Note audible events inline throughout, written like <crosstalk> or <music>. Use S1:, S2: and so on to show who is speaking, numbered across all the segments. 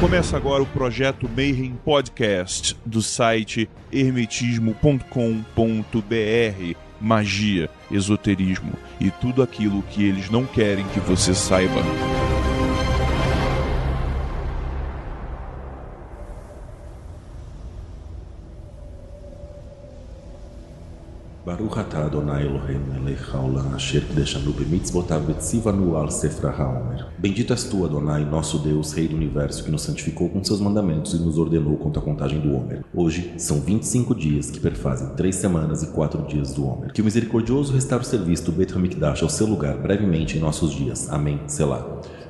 S1: Começa agora o projeto Mayhem Podcast do site hermetismo.com.br. Magia, esoterismo e tudo aquilo que eles não querem que você saiba.
S2: ברוך אתה Adonai Elohim Melech Haolam Asher Kdeshanu Bemitzvotav Betzivanu Al Sefra Haomer. Bendito és tu, Adonai, nosso Deus, Rei do Universo, que nos santificou com seus mandamentos e nos ordenou contra a contagem do Homer. Hoje são 25 dias que perfazem três semanas e quatro dias do Homer. Que o misericordioso restaure o serviço do Bet HaMikdash ao seu lugar brevemente em nossos dias. Amém. Selá.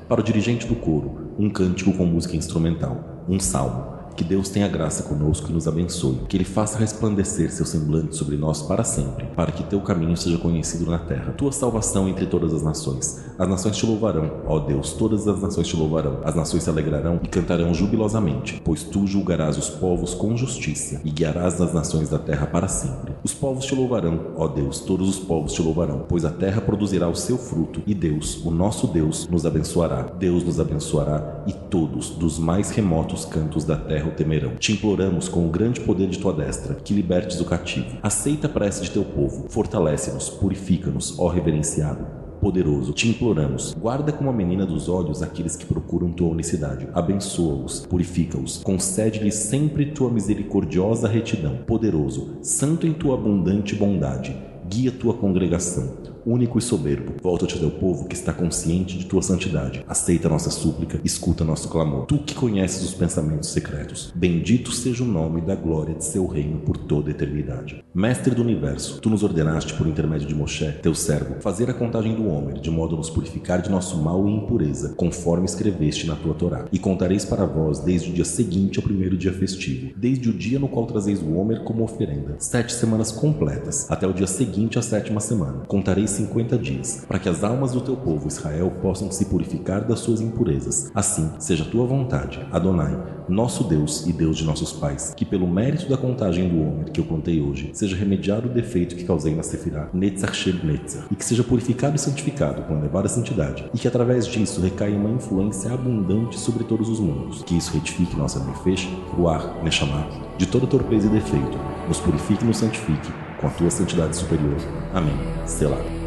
S2: Para o dirigente do coro, um cântico com música instrumental, um salmo que Deus tenha graça conosco e nos abençoe. Que Ele faça resplandecer seu semblante sobre nós para sempre, para que teu caminho seja conhecido na terra. Tua salvação entre todas as nações. As nações te louvarão, ó Deus, todas as nações te louvarão. As nações se alegrarão e cantarão jubilosamente, pois tu julgarás os povos com justiça e guiarás as nações da terra para sempre. Os povos te louvarão, ó Deus, todos os povos te louvarão, pois a terra produzirá o seu fruto e Deus, o nosso Deus, nos abençoará. Deus nos abençoará e todos, dos mais remotos cantos da terra, terra o temerão. Te imploramos, com o grande poder de tua destra, que libertes o cativo. Aceita a prece de teu povo, fortalece-nos, purifica-nos, ó reverenciado poderoso, te imploramos, guarda como a menina dos olhos aqueles que procuram tua unicidade, abençoa-os, purifica-os, concede-lhes sempre tua misericordiosa retidão, poderoso, santo em tua abundante bondade, guia tua congregação, único e soberbo. Volta-te ao teu povo que está consciente de tua santidade. Aceita nossa súplica, escuta nosso clamor. Tu que conheces os pensamentos secretos, bendito seja o nome da glória de seu reino por toda a eternidade. Mestre do universo, tu nos ordenaste por intermédio de Moshe, teu servo, fazer a contagem do Homer, de modo a nos purificar de nosso mal e impureza, conforme escreveste na tua Torá. E contareis para vós desde o dia seguinte ao primeiro dia festivo, desde o dia no qual trazeis o Homer como oferenda, sete semanas completas, até o dia seguinte à sétima semana. Contareis cinquenta dias, para que as almas do teu povo Israel possam se purificar das suas impurezas. Assim, seja tua vontade, Adonai, nosso Deus e Deus de nossos pais, que pelo mérito da contagem do homem que eu contei hoje, seja remediado o defeito que causei na Sefirah, Netzach Sheb Netzach, e que seja purificado e santificado com elevada santidade, e que através disso recaia uma influência abundante sobre todos os mundos, que isso retifique nossa nefesh, ruach, neshamah, de toda torpeza e defeito, nos purifique e nos santifique, com a tua santidade superior.
S3: Amém. Selah.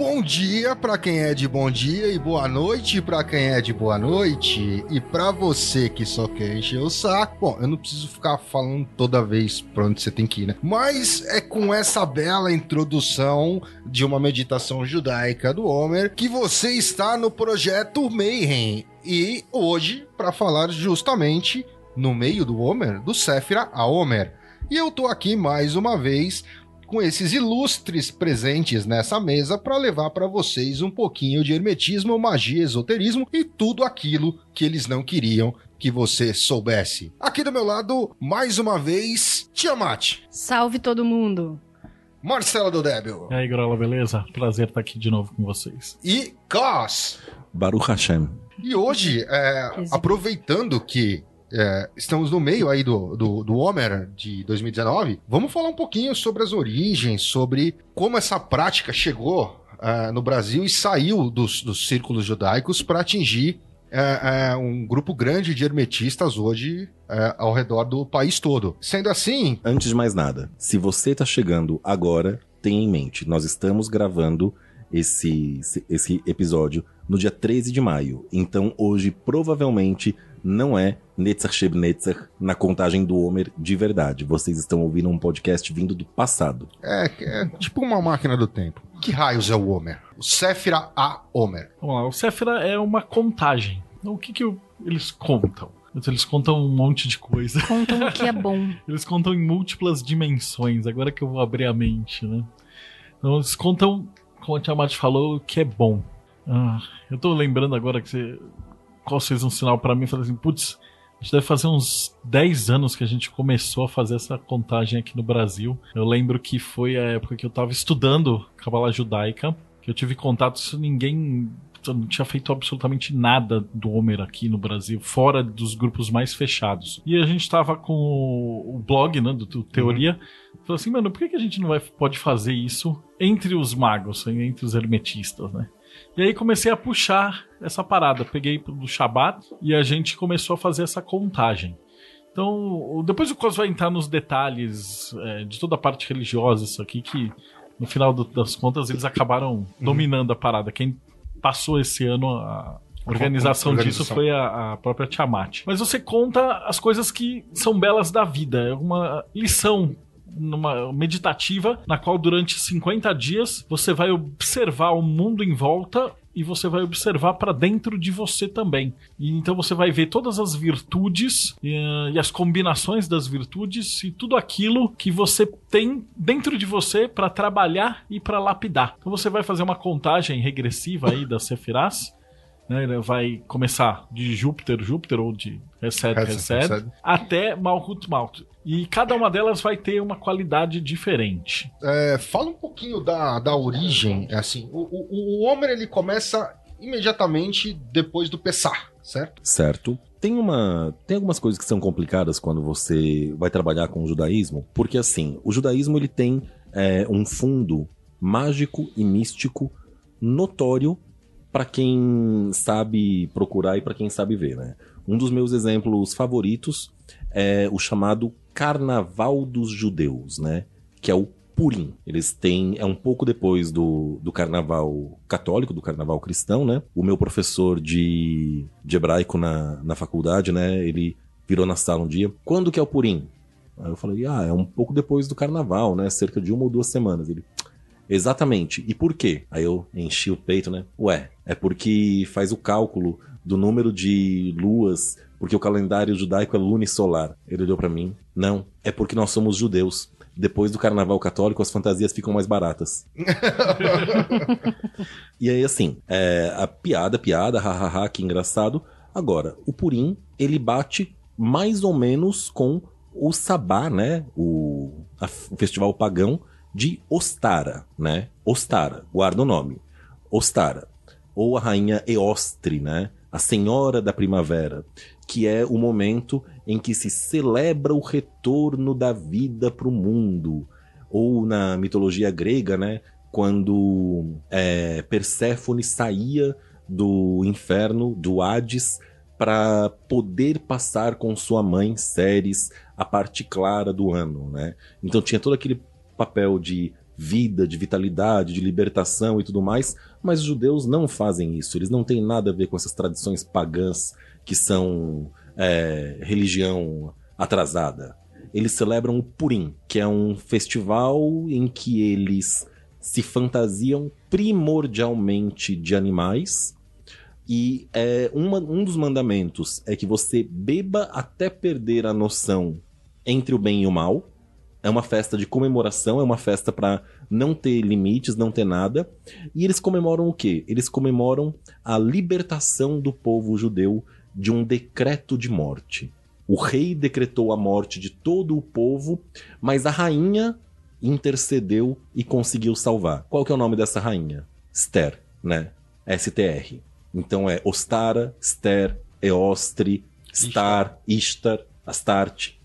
S3: Bom dia para quem é de bom dia e boa noite para quem é de boa noite. E para você que só quer encher o saco, bom, eu não preciso ficar falando toda vez pra onde você tem que ir, né? Mas é com essa bela introdução de uma meditação judaica do Homer que você está no projeto Mayhem. E hoje, para falar justamente no meio do Homer, do Sephira a Homer. E eu tô aqui mais uma vez com esses ilustres presentes nessa mesa para levar para vocês um pouquinho de hermetismo, magia, esoterismo e tudo aquilo que eles não queriam que você soubesse. Aqui do meu lado, mais uma vez, Tiamat.
S4: Salve todo mundo.
S3: Marcela do Débil. E aí, Grola, beleza? Prazer estar aqui de novo com vocês. E Cos.
S2: Baruch Hashem.
S3: E hoje, é, aproveitando que é, estamos no meio aí do, do, do Homer de 2019, vamos falar um pouquinho sobre as origens, sobre como essa prática chegou uh, no Brasil e saiu dos, dos círculos judaicos para atingir uh, uh, um grupo grande de hermetistas hoje ao redor do país todo. Sendo assim. Antes de mais nada, se você está chegando
S2: agora, tenha em mente, nós estamos gravando esse, esse episódio no dia 13 de maio. Então hoje provavelmente não é Netzach Shebnetzach na contagem do Homer de verdade. Vocês estão ouvindo um podcast vindo do passado.
S3: É, é tipo uma máquina do tempo. Que raios é o Homer? O Séfira A Homer.
S1: Vamos lá, o Sephira é uma contagem. Então, o que, que eles contam?
S3: Então, eles contam um
S1: monte de coisa. Contam o que é <laughs> bom. eles contam em múltiplas dimensões, agora que eu vou abrir a mente, né? Então eles contam, como a Tia falou, o que é bom. Ah, eu tô lembrando agora que você qual fez um sinal para mim e falou assim: putz, a gente deve fazer uns 10 anos que a gente começou a fazer essa contagem aqui no Brasil. Eu lembro que foi a época que eu estava estudando Cabala Judaica, que eu tive contatos com ninguém eu não tinha feito absolutamente nada do Homer aqui no Brasil, fora dos grupos mais fechados. E a gente tava com o blog, né, do, do uhum. Teoria. Uhum. Falou assim, mano, por que, que a gente não vai, pode fazer isso entre os magos, entre os hermetistas, né? E aí comecei a puxar essa parada. Peguei do Shabat e a gente começou a fazer essa contagem. Então, depois o Cos vai entrar nos detalhes é, de toda a parte religiosa, isso aqui, que no final do, das contas eles acabaram uhum. dominando a parada. Quem passou esse ano a, Organização, organização disso foi a, a, própria Tiamat. Mas você conta as coisas que são belas da vida, é uma lição numa meditativa, na qual durante 50 dias você vai observar o mundo em volta e você vai observar para dentro de você também. E então você vai ver todas as virtudes e, eh, e, as combinações das virtudes e tudo aquilo que você tem dentro de você para trabalhar e para lapidar. Então você vai fazer uma contagem regressiva aí das sefirás né? Ele vai começar de Júpiter, Júpiter, ou de Reset, Reset, até Malhut, Malhut. E cada uma delas vai ter uma qualidade diferente.
S3: É, fala um pouquinho da, da origem, é assim, o, o, o Homer ele começa imediatamente depois do Pessar, certo?
S2: Certo tem uma tem algumas coisas que são complicadas quando você vai trabalhar com o judaísmo porque assim o judaísmo ele tem é, um fundo mágico e místico notório para quem sabe procurar e para quem sabe ver, né? Um dos meus exemplos favoritos é o chamado Carnaval dos Judeus, né? Que é o Purim. Eles têm. É um pouco depois do, do carnaval católico, do carnaval cristão, né? O meu professor de, de hebraico na, na faculdade, né? Ele virou na sala um dia. Quando que é o Purim? Aí eu falei, ah, é um pouco depois do carnaval, né? Cerca de uma ou duas semanas. Ele, Exatamente. E por quê? Aí eu enchi o peito, né? Ué, é porque faz o cálculo do número de luas, porque o calendário judaico é lunisolar. Ele olhou para mim. Não, é porque nós somos judeus depois do carnaval católico, as fantasias ficam mais baratas. <laughs> e aí, assim, é, a piada, piada, hahaha, que engraçado. Agora, o Purim, ele bate mais ou menos com o Sabá, né? O, a, o festival pagão de Ostara, né? Ostara, guarda o nome. Ostara, ou a rainha Eostre, né? A senhora da primavera, que é o momento em que se celebra o retorno da vida para o mundo, ou na mitologia grega, né? Quando é, Perséfone saía do inferno, do Hades, para poder passar com sua mãe Ceres a parte clara do ano, né? Então tinha todo aquele papel de vida, de vitalidade, de libertação e tudo mais, mas os judeus não fazem isso. Eles não têm nada a ver com essas tradições pagãs que são é, religião atrasada. Eles celebram o Purim, que é um festival em que eles se fantasiam primordialmente de animais. E é, uma, um dos mandamentos é que você beba até perder a noção entre o bem e o mal. É uma festa de comemoração, é uma festa para não ter limites, não ter nada. E eles comemoram o quê? Eles comemoram a libertação do povo judeu de um decreto de morte. O rei decretou a morte de todo o povo, mas a rainha intercedeu e conseguiu salvar. Qual que é o nome dessa rainha? Esther, né? S-T-R. Então é Ostara, Esther, Eostre, Star, Ishtar, Astarte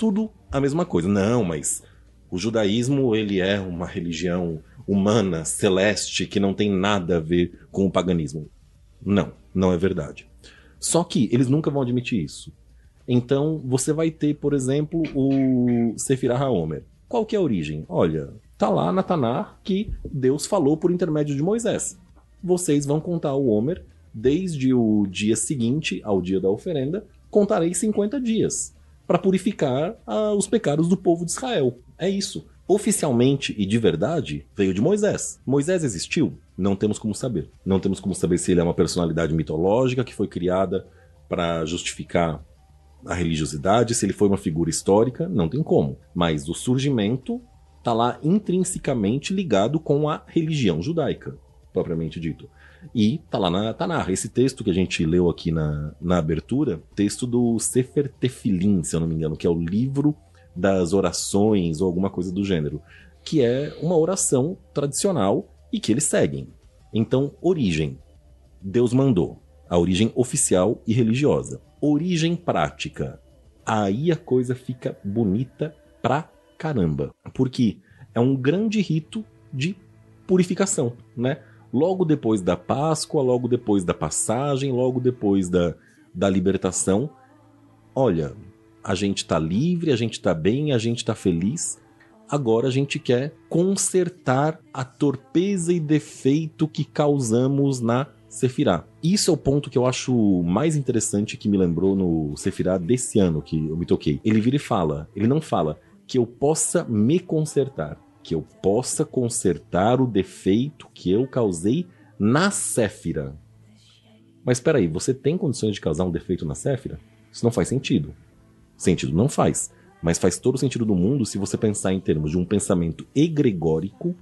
S2: tudo a mesma coisa. Não, mas o judaísmo ele é uma religião humana, celeste, que não tem nada a ver com o paganismo. Não, não é verdade. Só que eles nunca vão admitir isso. Então, você vai ter, por exemplo, o Sefirah Haomer. Qual que é a origem? Olha, tá lá na Tanar que Deus falou por intermédio de Moisés. Vocês vão contar o Homer desde o dia seguinte ao dia da oferenda, contarei 50 dias para purificar ah, os pecados do povo de Israel. É isso. Oficialmente e de verdade, veio de Moisés. Moisés existiu? Não temos como saber. Não temos como saber se ele é uma personalidade mitológica que foi criada para justificar a religiosidade, se ele foi uma figura histórica, não tem como. Mas o surgimento está lá intrinsecamente ligado com a religião judaica propriamente dito. E tá lá na Tanarra. Tá Esse texto que a gente leu aqui na, na abertura, texto do Sefer Tefilim, se eu não me engano, que é o livro das orações ou alguma coisa do gênero, que é uma oração tradicional e que eles seguem. Então, origem. Deus mandou. A origem oficial e religiosa. Origem prática. Aí a coisa fica bonita pra caramba. Porque é um grande rito de purificação, né? logo depois da Páscoa, logo depois da passagem, logo depois da, da libertação. Olha, a gente está livre, a gente está bem, a gente está feliz. Agora a gente quer consertar a torpeza e defeito que causamos na Sefirá. Isso é o ponto que eu acho mais interessante que me lembrou no Sefirá desse ano que eu me toquei. Ele vira e fala, ele não fala que eu possa me consertar que eu possa consertar o defeito que eu causei na Séfira. Mas espera aí, você tem condições de causar um defeito na Séfira? Isso não faz sentido. Sentido não faz, mas faz todo o sentido do mundo se você pensar em termos de um pensamento egregórico,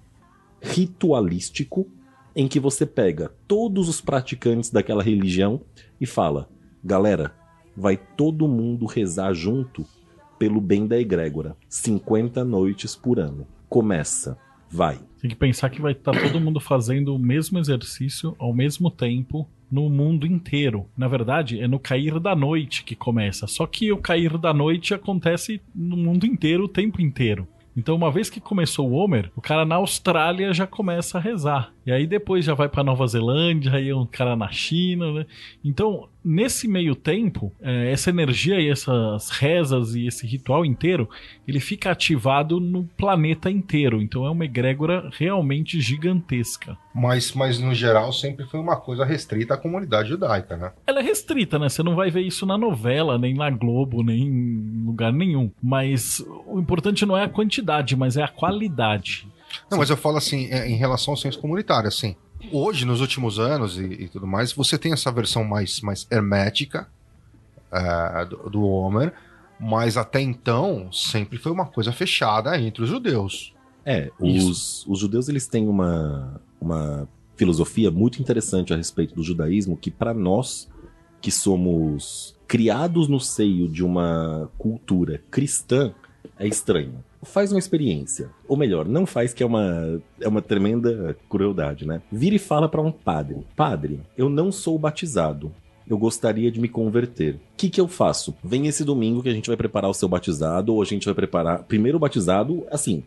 S2: ritualístico, em que você pega todos os praticantes daquela religião e fala: "Galera, vai todo mundo rezar junto pelo bem da egrégora, 50 noites por ano" começa, vai.
S1: Tem que pensar que vai estar tá todo mundo fazendo o mesmo exercício ao mesmo tempo no mundo inteiro. Na verdade, é no cair da noite que começa. Só que o cair da noite acontece no mundo inteiro o tempo inteiro. Então, uma vez que começou o Homer, o cara na Austrália já começa a rezar. E aí depois já vai para Nova Zelândia, aí é um cara na China, né? Então, nesse meio tempo, é, essa energia e essas rezas e esse ritual inteiro, ele fica ativado no planeta inteiro. Então é uma egrégora realmente gigantesca. Mas, mas no geral
S3: sempre foi uma coisa restrita à comunidade judaica, né?
S1: Ela é restrita, né? Você não vai ver isso na novela, nem na Globo, nem
S3: em lugar nenhum. Mas o importante não é a quantidade, mas é a qualidade. Não, mas eu falo assim, é, em relação ao senso comunitário, assim, hoje, nos últimos anos e, e, tudo mais, você tem essa versão mais, mais hermética uh, do, do Homer, mas até então sempre foi uma coisa fechada entre os judeus. É,
S2: os, os, judeus eles têm uma, uma filosofia muito interessante a respeito do judaísmo que para nós que somos criados no seio de uma cultura cristã é estranho faz uma experiência. Ou melhor, não faz, que é uma, é uma tremenda crueldade, né? Vira e fala para um padre: Padre, eu não sou batizado. Eu gostaria de me converter. O que, que eu faço? Vem esse domingo que a gente vai preparar o seu batizado, ou a gente vai preparar. Primeiro o batizado, assim,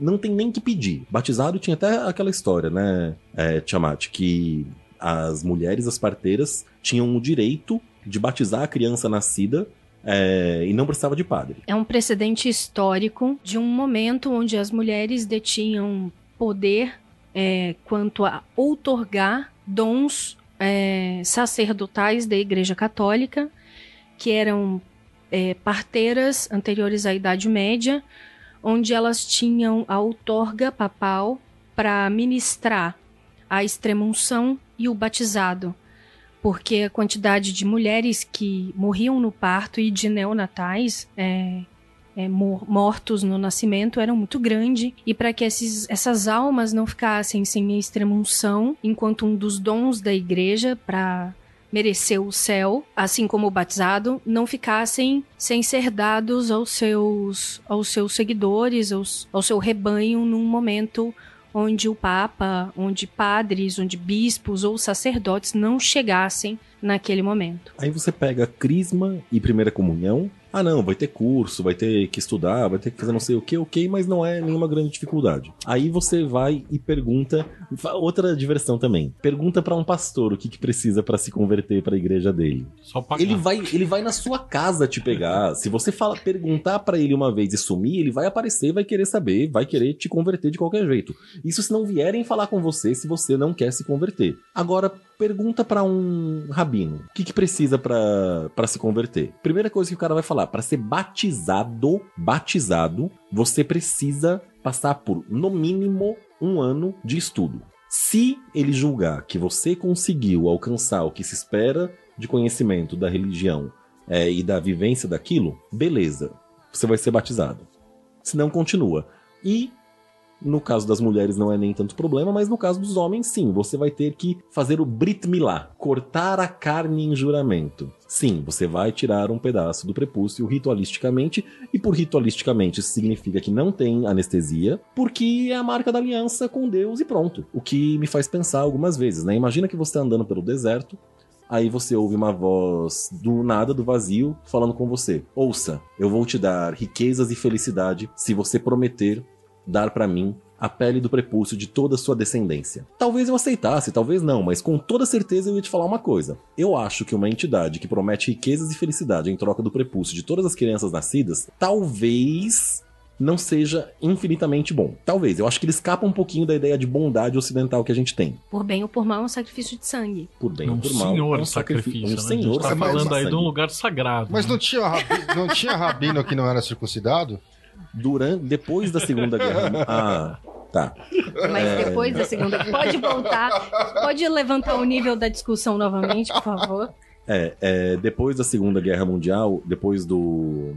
S2: não tem nem que pedir. Batizado tinha até aquela história, né, é, Tiamat, que as mulheres, as parteiras, tinham o direito de batizar a criança nascida é, e não precisava de padre.
S4: É um precedente histórico de um momento onde as mulheres detinham poder é, quanto a outorgar dons é, sacerdotais da Igreja Católica, que eram é, parteiras anteriores à Idade Média, onde elas tinham a outorga papal para ministrar a extremunção e o batizado porque a quantidade de mulheres que morriam no parto e de neonatais é, é, mortos no nascimento era muito grande, e para que esses, essas almas não ficassem sem a unção enquanto um dos dons da igreja para mereceu o céu, assim como o batizado, não ficassem sem ser dados aos seus, aos seus seguidores, aos, ao seu rebanho num momento onde o Papa, onde padres, onde bispos ou sacerdotes não chegassem naquele momento.
S2: Aí você pega Crisma e Primeira Comunhão, ah não, vai ter curso, vai ter que estudar, vai ter que fazer não sei o que, ok, mas não é nenhuma grande dificuldade. Aí você vai e pergunta, outra diversão também, pergunta para um pastor o que, que precisa para se converter para a igreja dele. Só pagar. Ele vai, ele vai na sua casa te pegar. <laughs> se você fala, perguntar para ele uma vez e sumir, ele vai aparecer, vai querer saber, vai querer te converter de qualquer jeito. Isso se não vierem falar com você se você não quer se converter. Agora pergunta para um rabino, o que, que precisa para se converter? Primeira coisa que o cara vai falar falar, para ser batizado, batizado, você precisa passar por no mínimo um ano de estudo. Se ele julgar que você conseguiu alcançar o que se espera de conhecimento da religião é, e da vivência daquilo, beleza, você vai ser batizado. Se não, continua. E no caso das mulheres não é nem tanto problema, mas no caso dos homens, sim, você vai ter que fazer o Brit Milá, cortar a carne em juramento. Sim, você vai tirar um pedaço do prepúcio ritualisticamente, e por ritualisticamente significa que não tem anestesia, porque é a marca da aliança com Deus e pronto. O que me faz pensar algumas vezes, né? Imagina que você está andando pelo deserto, Aí você ouve uma voz do nada, do vazio, falando com você: Ouça, eu vou te dar riquezas e felicidade se você prometer dar para mim a pele do prepúcio de toda a sua descendência. Talvez eu aceitasse, talvez não, mas com toda certeza eu ia te falar uma coisa. Eu acho que uma entidade que promete riquezas e felicidade em troca do prepúcio de todas as crianças nascidas, talvez não seja infinitamente bom. Talvez, eu acho que ele escapa um pouquinho da ideia de bondade ocidental que a gente tem.
S4: Por bem ou por mal é um sacrifício de sangue.
S2: Por bem um ou
S1: por mal. Senhor é um sacrifício. Um né? senhor tá falando aí sangue. de um lugar sagrado.
S4: Mas né? não, tinha rabino, não tinha
S3: rabino que não era circuncidado? durante, depois da Segunda Guerra. Né? Ah, tá.
S4: Mas é... depois da Segunda Guerra Pode voltar, pode levantar o nível da discussão novamente, por favor.
S2: É, é depois da Segunda Guerra Mundial, depois do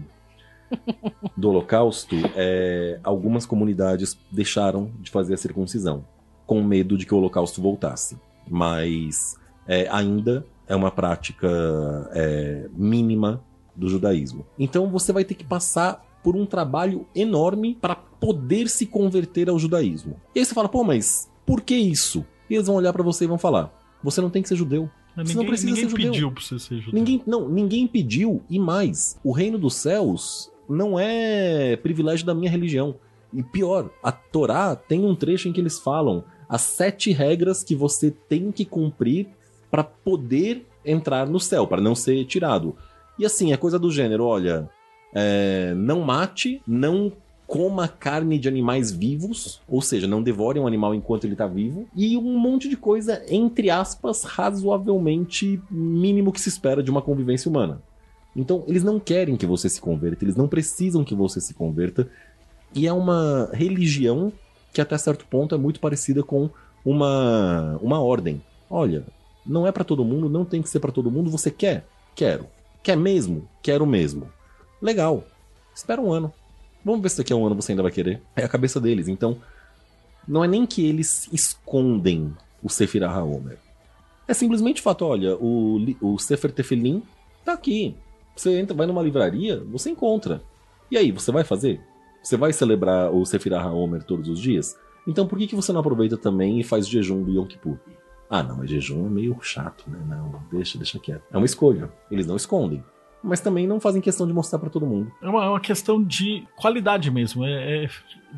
S2: do Holocausto, é, algumas comunidades deixaram de fazer a circuncisão, com medo de que o Holocausto voltasse. Mas é, ainda é uma prática é, mínima do judaísmo. Então você vai ter que passar por um trabalho enorme para poder se converter ao judaísmo. E aí você fala, pô, mas por que isso? E eles vão olhar para você e vão falar: você não tem que ser judeu. você ninguém, não precisa ser judeu. pediu para você ser judeu. Ninguém, não, ninguém pediu e mais. O reino dos céus não é privilégio da minha religião. E pior, a Torá tem um trecho em que eles falam as sete regras que você tem que cumprir para poder entrar no céu, para não ser tirado. E assim, é coisa do gênero, olha, é, não mate, não coma carne de animais vivos, ou seja, não devore um animal enquanto ele está vivo, e um monte de coisa, entre aspas, razoavelmente mínimo que se espera de uma convivência humana. Então, eles não querem que você se converta, eles não precisam que você se converta, e é uma religião que até certo ponto é muito parecida com uma, uma ordem. Olha, não é para todo mundo, não tem que ser para todo mundo, você quer? Quero. Quer mesmo? Quero mesmo legal. Espera um ano. Vamos ver se daqui a um ano você ainda vai querer. É a cabeça deles. Então, não é nem que eles escondem o Sephiroth Haomer. É simplesmente o fato, olha, o, o Sefer Tefelin tá aqui. Você entra, vai numa livraria, você encontra. E aí, você vai fazer? Você vai celebrar o Sephiroth Haomer todos os dias? Então por que, que você não aproveita também e faz jejum do Yom Kippur? Ah, não, mas jejum é meio chato, né? Não, deixa, deixa quieto. É uma escolha. Eles não escondem mas também não fazem questão de mostrar para todo mundo.
S1: É uma, é uma, questão de qualidade mesmo, é, é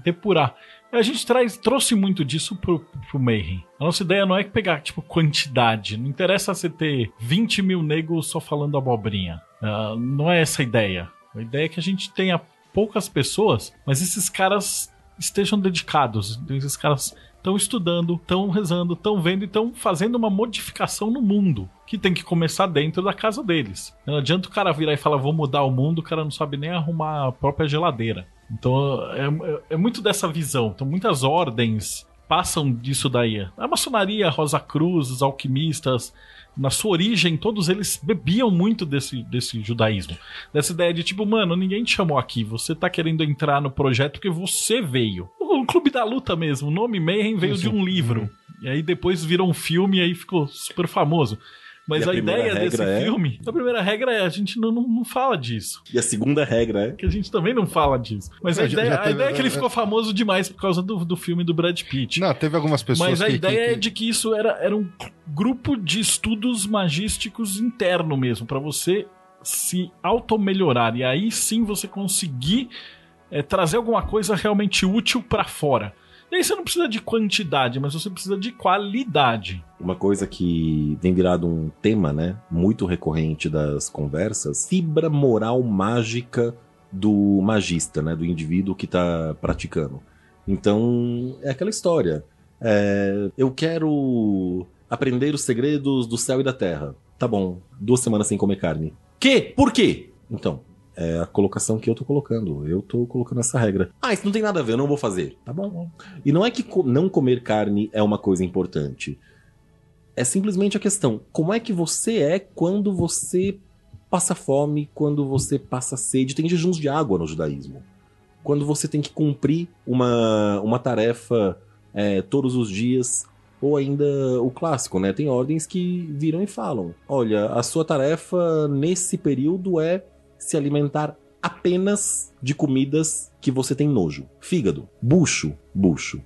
S1: depurar. A gente traz, trouxe muito disso pro, pro Mayhem. A nossa ideia não é pegar, tipo, quantidade. Não interessa você ter 20 mil negros só falando abobrinha. Uh, não é essa a ideia. A ideia é que a gente tenha poucas pessoas, mas esses caras estejam dedicados. Esses caras estão estudando, estão rezando, estão vendo e estão fazendo uma modificação no mundo que tem que começar dentro da casa deles. Não adianta o cara virar e falar vou mudar o mundo, o cara não sabe nem arrumar a própria geladeira. Então é, é, é muito dessa visão. Então muitas ordens passam disso daí. A maçonaria, Rosa Cruz, os alquimistas, na sua origem, todos eles bebiam muito desse, desse judaísmo. Dessa ideia de tipo, mano, ninguém te chamou aqui, você tá querendo entrar no projeto porque você veio. O Clube da Luta mesmo, o nome Mayhem veio Isso. de um livro. Uhum. E aí depois virou um filme e aí ficou super famoso. Mas a, a ideia desse é... filme, a primeira regra é a gente não, não, não, fala disso. E a segunda regra é. Que a gente também não fala disso. Mas é, a, ideia, teve, a ideia, é que ele ficou famoso demais por causa do, do filme do Brad
S3: Pitt. Não, teve algumas pessoas. Mas a que, ideia é que, é
S1: de que isso era, era um grupo de estudos magísticos interno mesmo, para você se automelhorar. E aí sim você conseguir é, trazer alguma coisa realmente útil para fora. E aí você não precisa de quantidade, mas você precisa de qualidade.
S2: Uma coisa que tem virado um tema, né? Muito recorrente das conversas: fibra moral mágica do magista, né? Do indivíduo que está praticando. Então, é aquela história. É, eu quero aprender os segredos do céu e da terra. Tá bom, duas semanas sem comer carne. Que? Por quê? Então, é a colocação que eu tô colocando. Eu tô colocando essa regra. Ah, isso não tem nada a ver, eu não vou fazer. Tá bom. E não é que co não comer carne é uma coisa importante. É simplesmente a questão: como é que você é quando você passa fome, quando você passa sede? Tem jejuns de água no judaísmo. Quando você tem que cumprir uma, uma tarefa é, todos os dias ou ainda o clássico, né? Tem ordens que viram e falam: olha, a sua tarefa nesse período é se alimentar apenas de comidas que você tem nojo. Fígado, bucho, bucho.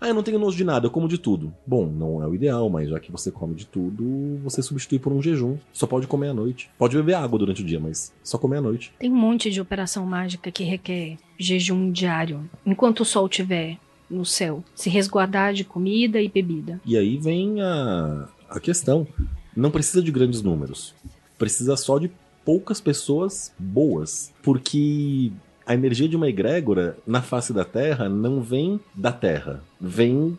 S2: Ah, eu não tenho nojo de nada, eu como de tudo. Bom, não é o ideal, mas já que você come de tudo, você substitui por um jejum. Só pode comer à noite. Pode beber água durante o dia, mas só comer à noite.
S4: Tem um monte de operação mágica que requer jejum diário. Enquanto o sol tiver no céu, se resguardar de comida e bebida.
S2: E aí vem a, a questão. Não precisa de grandes números. Precisa só de poucas pessoas boas. Porque a energia de uma egrégora na face da Terra não vem da Terra, vem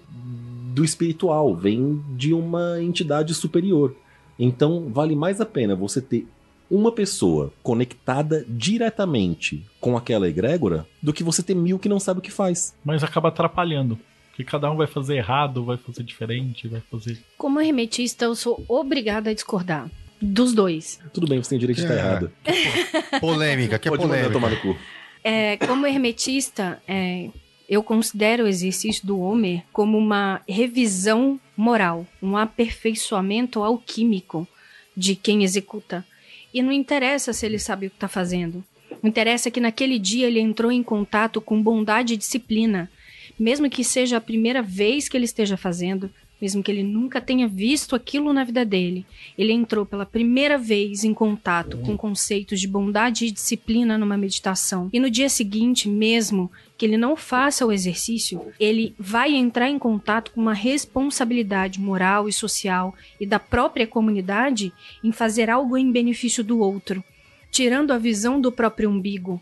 S2: do espiritual, vem de uma entidade superior. Então vale mais a pena você ter uma pessoa conectada diretamente com aquela egrégora
S1: do que você ter mil que não sabe o que faz. Mas acaba atrapalhando. Porque cada um vai fazer errado, vai fazer diferente, vai fazer.
S4: Como hermetista, então, eu sou obrigada a discordar dos dois. Tudo
S2: bem, você tem o
S1: direito
S4: de estar é. errado.
S2: <laughs> Polêmica, que é Pode polêmica. Tomar no cu.
S4: É, como hermetista, é, eu considero o exercício do Homer como uma revisão moral, um aperfeiçoamento alquímico de quem executa. E não interessa se ele sabe o que está fazendo. interessa que naquele dia ele entrou em contato com bondade e disciplina, mesmo que seja a primeira vez que ele esteja fazendo, mesmo que ele nunca tenha visto aquilo na vida dele, ele entrou pela primeira vez em contato com conceitos de bondade e disciplina numa meditação. E no dia seguinte, mesmo que ele não faça o exercício, ele vai entrar em contato com uma responsabilidade moral e social e da própria comunidade em fazer algo em benefício do outro, tirando a visão do próprio umbigo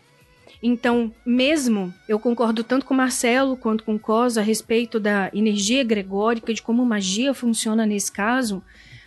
S4: então, mesmo eu concordo tanto com o Marcelo quanto com o Cosa a respeito da energia gregórica de como magia funciona nesse caso,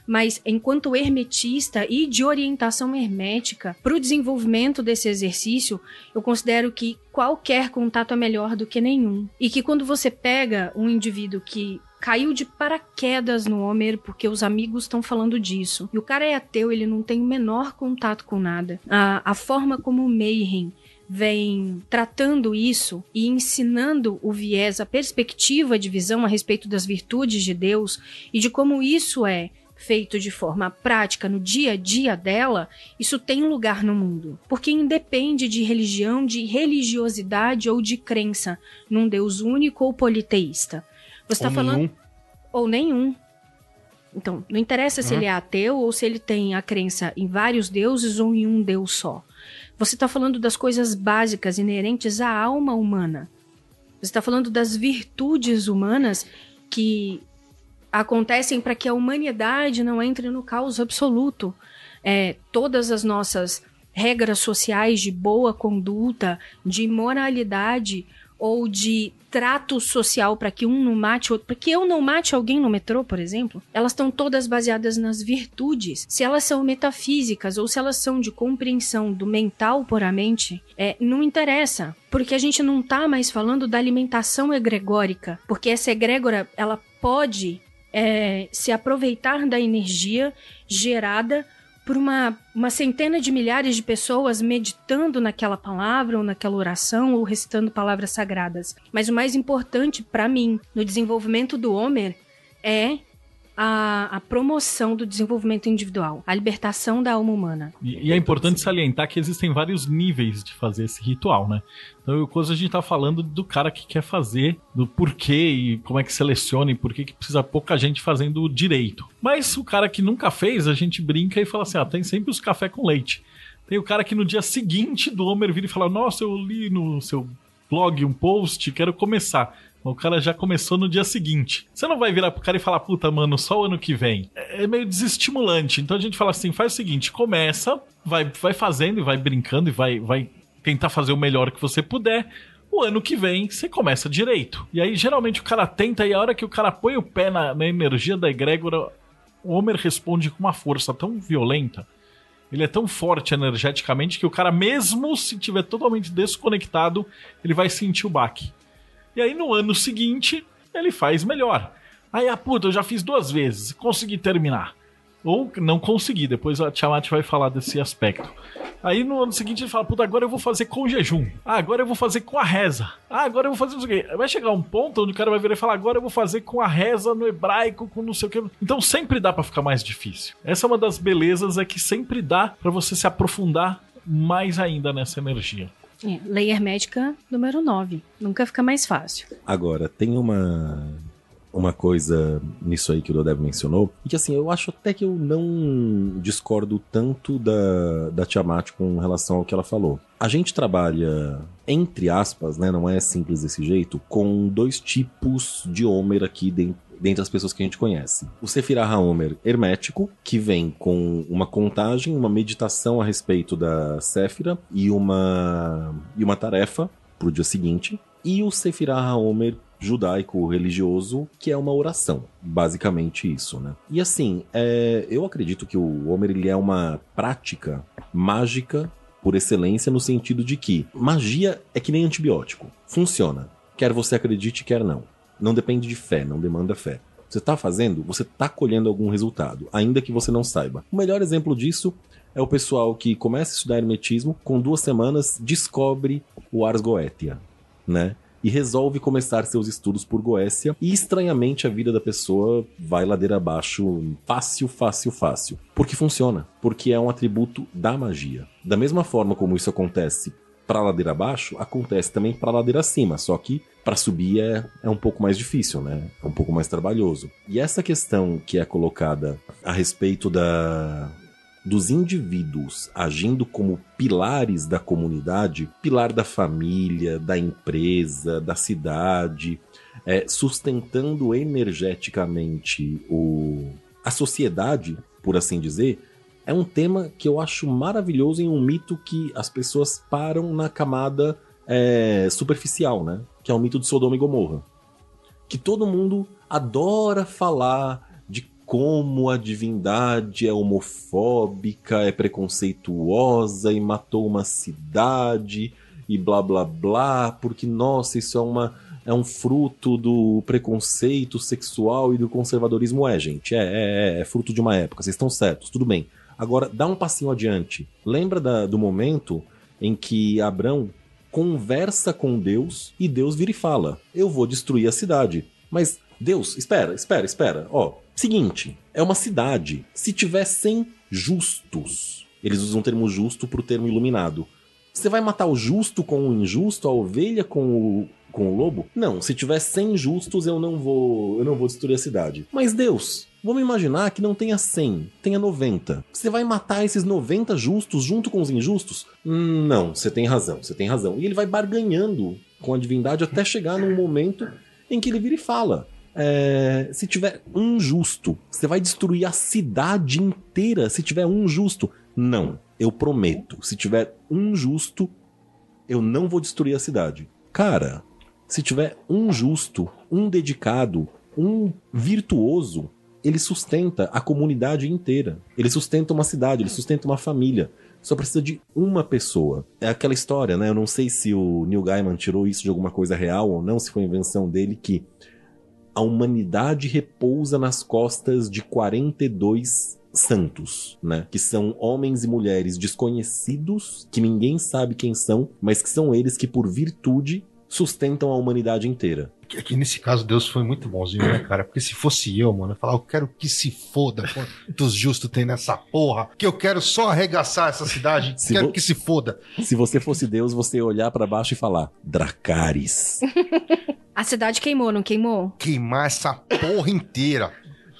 S4: mas enquanto hermetista e de orientação hermética para o desenvolvimento desse exercício, eu considero que qualquer contato é melhor do que nenhum. E que quando você pega um indivíduo que caiu de paraquedas no Homer porque os amigos estão falando disso, e o cara é ateu, ele não tem o menor contato com nada, a, a forma como o Mayhem vem tratando isso e ensinando o viés, a perspectiva de visão a respeito das virtudes de Deus e de como isso é feito de forma prática no dia a dia dela, isso tem lugar no mundo. Porque independe de religião, de religiosidade ou de crença num Deus único ou politeísta. Você está falando. Nenhum. Ou nenhum. Então, não interessa uhum. se ele é ateu ou se ele tem a crença em vários deuses ou em um Deus só. Você está falando das coisas básicas inerentes à alma humana. Você está falando das virtudes humanas que acontecem para que a humanidade não entre no caos absoluto. É, todas as nossas regras sociais de boa conduta, de moralidade, ou de trato social para que um não mate outro, para que eu não mate alguém no metrô, por exemplo, elas estão todas baseadas nas virtudes. Se elas são metafísicas ou se elas são de compreensão do mental puramente, é, não interessa, porque a gente não está mais falando da alimentação egregórica, porque essa egrégora ela pode é, se aproveitar da energia gerada por uma, uma centena de milhares de pessoas meditando naquela palavra ou naquela oração ou recitando palavras sagradas. Mas o mais importante para mim no desenvolvimento do Homer é a, a, promoção do desenvolvimento individual, a libertação da alma humana.
S1: E, e é importante salientar que existem vários níveis de fazer esse ritual, né? Então, o coisa a gente tá falando do cara que quer fazer, do porquê e como é que seleciona e por que precisa pouca gente fazendo direito. Mas o cara que nunca fez, a gente brinca e fala assim: ah, tem sempre os café com leite. Tem o cara que no dia seguinte do Homer vira e fala: Nossa, eu li no seu blog um post, quero começar. O cara já começou no dia seguinte. Você não vai virar pro cara e falar, puta, mano, só o ano que vem. É, é meio desestimulante. Então a gente fala assim: faz o seguinte, começa, vai, vai fazendo e vai brincando e vai, vai tentar fazer o melhor que você puder o ano que vem você começa direito. E aí, geralmente, o cara tenta, e a hora que o cara põe o pé na, na energia da egrégora, o Homer responde com uma força tão violenta. Ele é tão forte energeticamente que o cara, mesmo se tiver totalmente desconectado, ele vai sentir o baque. E aí no ano seguinte ele faz melhor. Aí, ah, puta, eu já fiz duas vezes, consegui terminar. Ou não consegui, depois a Tiamat vai falar desse aspecto. Aí no ano seguinte ele fala, puta, agora eu vou fazer com jejum. Ah, agora eu vou fazer com a reza. Ah, agora eu vou fazer não sei o quê. Vai chegar um ponto onde o cara vai virar e falar, agora eu vou fazer com a reza no hebraico, com não sei o quê. Então sempre dá para ficar mais difícil. Essa é uma das belezas, é que sempre dá para você se aprofundar mais ainda nessa energia.
S4: É, lei hermética número 9. Nunca fica mais fácil.
S2: Agora, tem uma uma coisa nisso aí que o Dodeb mencionou, e que assim, eu acho até que eu não discordo tanto da, da Tiamat com relação ao que ela falou. A gente trabalha, entre aspas, né, não é simples desse jeito, com dois tipos de Homer aqui dentro dentre as pessoas que a gente conhece. O Sefirah Haomer hermético, que vem com uma contagem, uma meditação a respeito da Séfira e uma, e uma tarefa para o dia seguinte. E o Sefirah Haomer judaico religioso, que é uma oração. Basicamente isso, né? E assim, é, eu acredito que o Homer ele é uma prática mágica por excelência no sentido de que magia é que nem antibiótico. Funciona. Quer você acredite, quer não não depende de fé, não demanda fé. Você está fazendo, você está colhendo algum resultado, ainda que você não saiba. O melhor exemplo disso é o pessoal que começa a estudar hermetismo, com duas semanas descobre o Ars Goetia, né? E resolve começar seus estudos por Goécia, e estranhamente a vida da pessoa vai ladeira abaixo, fácil, fácil, fácil. Porque funciona, porque é um atributo da magia. Da mesma forma como isso acontece para ladeira abaixo, acontece também para ladeira acima, só que para subir é, é um pouco mais difícil, né? É um pouco mais trabalhoso. E essa questão que é colocada a respeito da, dos indivíduos agindo como pilares da comunidade, pilar da família, da empresa, da cidade, é, sustentando energeticamente o, a sociedade, por assim dizer, é um tema que eu acho maravilhoso em um mito que as pessoas param na camada é, superficial, né? que é o mito de Sodoma e Gomorra. Que todo mundo adora falar de como a divindade é homofóbica, é preconceituosa e matou uma cidade e blá blá blá, porque nossa, isso é uma é um fruto do preconceito sexual e do conservadorismo. É, gente, é, é, é, é fruto de uma época, vocês estão certos, tudo bem. Agora, dá um passinho adiante. Lembra da, do momento em que Abrão conversa com Deus e Deus vira e fala: Eu vou destruir a cidade. Mas, Deus, espera, espera, espera. Ó, seguinte, é uma cidade. Se tiver 100 justos, eles usam o termo justo para o termo iluminado. Você vai matar o justo com o injusto, a ovelha com o, com o lobo? Não, se tiver 100 justos, eu não vou, eu não vou destruir a cidade. Mas Deus, Vamos imaginar que não tenha 100, tenha 90. Você vai matar esses 90 justos junto com os injustos? Não, você tem razão, você tem razão. E ele vai barganhando com a divindade até chegar num momento em que ele vira e fala: é, se tiver um justo, você vai destruir a cidade inteira se tiver um justo. Não, eu prometo. Se tiver um justo, eu não vou destruir a cidade. Cara, se tiver um justo, um dedicado, um virtuoso, ele sustenta a comunidade inteira. Ele sustenta uma cidade, ele sustenta uma família. Só precisa de uma pessoa. É aquela história, né? Eu não sei se o Neil Gaiman tirou isso de alguma coisa real ou não, se foi invenção dele que a humanidade repousa nas costas de 42 santos, né? Que são homens e mulheres desconhecidos, que ninguém sabe quem são, mas que são
S3: eles que por virtude sustentam a humanidade inteira que, nesse caso Deus foi muito bonzinho, né, cara? Porque se fosse eu, mano, eu falar, eu quero que se foda quantos justos tem nessa porra, que eu quero só arregaçar essa cidade, se quero vo...
S2: que se foda. Se você fosse Deus, você ia olhar para baixo e falar, Dracaris.
S4: <laughs> A cidade queimou, não queimou?
S3: Queimar essa porra
S2: inteira.